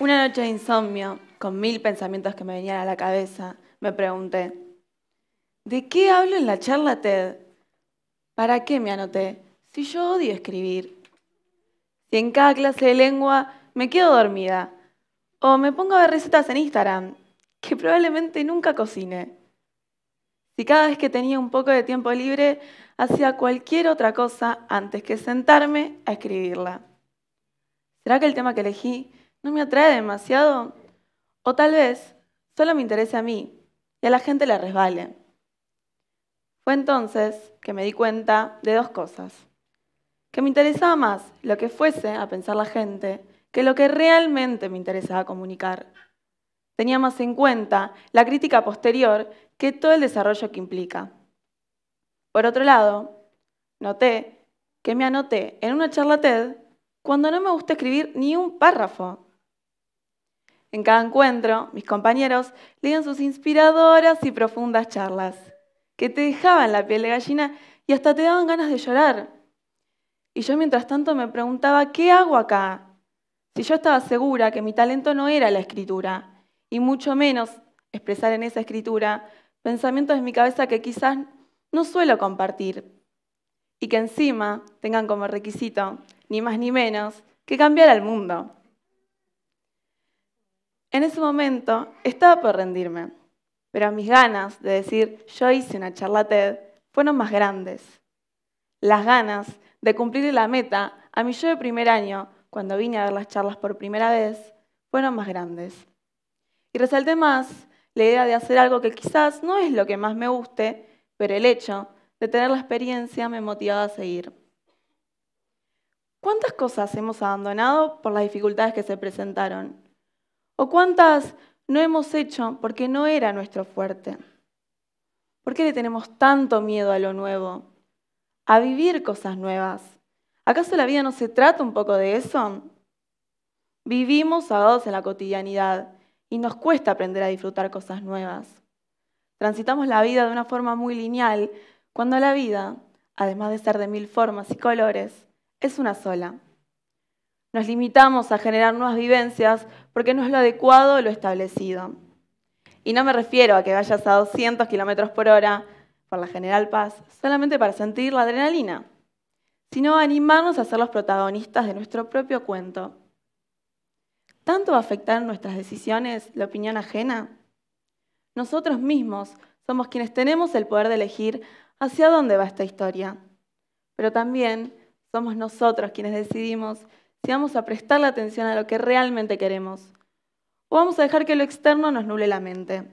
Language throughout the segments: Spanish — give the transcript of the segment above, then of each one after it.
Una noche de insomnio, con mil pensamientos que me venían a la cabeza, me pregunté, ¿de qué hablo en la charla TED? ¿Para qué me anoté? Si yo odio escribir. Si en cada clase de lengua me quedo dormida. O me pongo a ver recetas en Instagram, que probablemente nunca cocine. Si cada vez que tenía un poco de tiempo libre, hacía cualquier otra cosa antes que sentarme a escribirla. ¿Será que el tema que elegí no me atrae demasiado. O tal vez solo me interese a mí y a la gente le resbale. Fue entonces que me di cuenta de dos cosas. Que me interesaba más lo que fuese a pensar la gente que lo que realmente me interesaba comunicar. Tenía más en cuenta la crítica posterior que todo el desarrollo que implica. Por otro lado, noté que me anoté en una charla TED cuando no me gusta escribir ni un párrafo en cada encuentro, mis compañeros leían sus inspiradoras y profundas charlas, que te dejaban la piel de gallina y hasta te daban ganas de llorar. Y yo mientras tanto me preguntaba, ¿qué hago acá? Si yo estaba segura que mi talento no era la escritura, y mucho menos expresar en esa escritura pensamientos en mi cabeza que quizás no suelo compartir, y que encima tengan como requisito, ni más ni menos, que cambiar al mundo. En ese momento estaba por rendirme, pero mis ganas de decir yo hice una charla TED fueron más grandes. Las ganas de cumplir la meta a mi yo de primer año, cuando vine a ver las charlas por primera vez, fueron más grandes. Y resalté más la idea de hacer algo que quizás no es lo que más me guste, pero el hecho de tener la experiencia me motivaba a seguir. ¿Cuántas cosas hemos abandonado por las dificultades que se presentaron? ¿O cuántas no hemos hecho porque no era nuestro fuerte? ¿Por qué le tenemos tanto miedo a lo nuevo? A vivir cosas nuevas. ¿Acaso la vida no se trata un poco de eso? Vivimos ahogados en la cotidianidad y nos cuesta aprender a disfrutar cosas nuevas. Transitamos la vida de una forma muy lineal, cuando la vida, además de ser de mil formas y colores, es una sola. Nos limitamos a generar nuevas vivencias porque no es lo adecuado lo establecido. Y no me refiero a que vayas a 200 kilómetros por hora por la General Paz solamente para sentir la adrenalina, sino a animarnos a ser los protagonistas de nuestro propio cuento. ¿Tanto va a afectar nuestras decisiones la opinión ajena? Nosotros mismos somos quienes tenemos el poder de elegir hacia dónde va esta historia, pero también somos nosotros quienes decidimos si vamos a prestar la atención a lo que realmente queremos, o vamos a dejar que lo externo nos nuble la mente.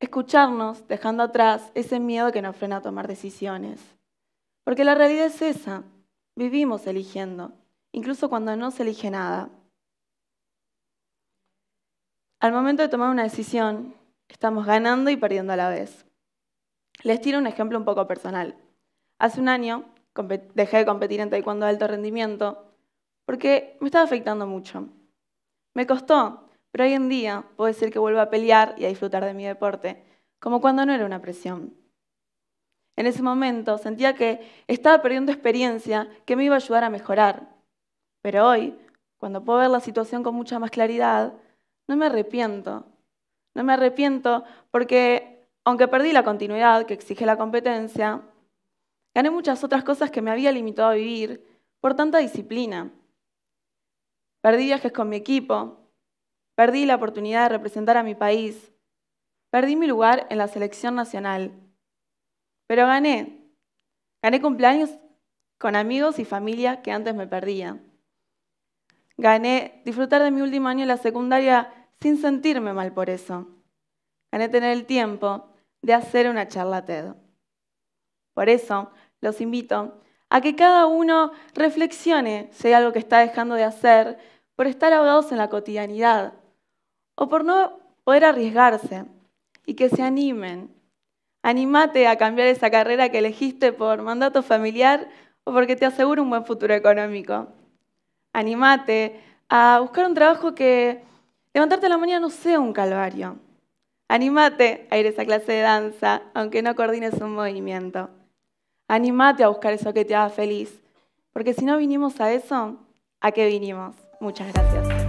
Escucharnos dejando atrás ese miedo que nos frena a tomar decisiones. Porque la realidad es esa, vivimos eligiendo, incluso cuando no se elige nada. Al momento de tomar una decisión, estamos ganando y perdiendo a la vez. Les tiro un ejemplo un poco personal. Hace un año dejé de competir en taekwondo de alto rendimiento, porque me estaba afectando mucho. Me costó, pero hoy en día puedo decir que vuelvo a pelear y a disfrutar de mi deporte, como cuando no era una presión. En ese momento sentía que estaba perdiendo experiencia que me iba a ayudar a mejorar. Pero hoy, cuando puedo ver la situación con mucha más claridad, no me arrepiento. No me arrepiento porque, aunque perdí la continuidad que exige la competencia, Gané muchas otras cosas que me había limitado a vivir por tanta disciplina. Perdí viajes con mi equipo, perdí la oportunidad de representar a mi país, perdí mi lugar en la selección nacional. Pero gané. Gané cumpleaños con amigos y familia que antes me perdía. Gané disfrutar de mi último año en la secundaria sin sentirme mal por eso. Gané tener el tiempo de hacer una charla TED. Por eso los invito a que cada uno reflexione si hay algo que está dejando de hacer por estar ahogados en la cotidianidad o por no poder arriesgarse y que se animen. Anímate a cambiar esa carrera que elegiste por mandato familiar o porque te asegure un buen futuro económico. Anímate a buscar un trabajo que levantarte a la mañana no sea un calvario. Anímate a ir a esa clase de danza, aunque no coordines un movimiento. Animate a buscar eso que te haga feliz, porque si no vinimos a eso, ¿a qué vinimos? Muchas gracias.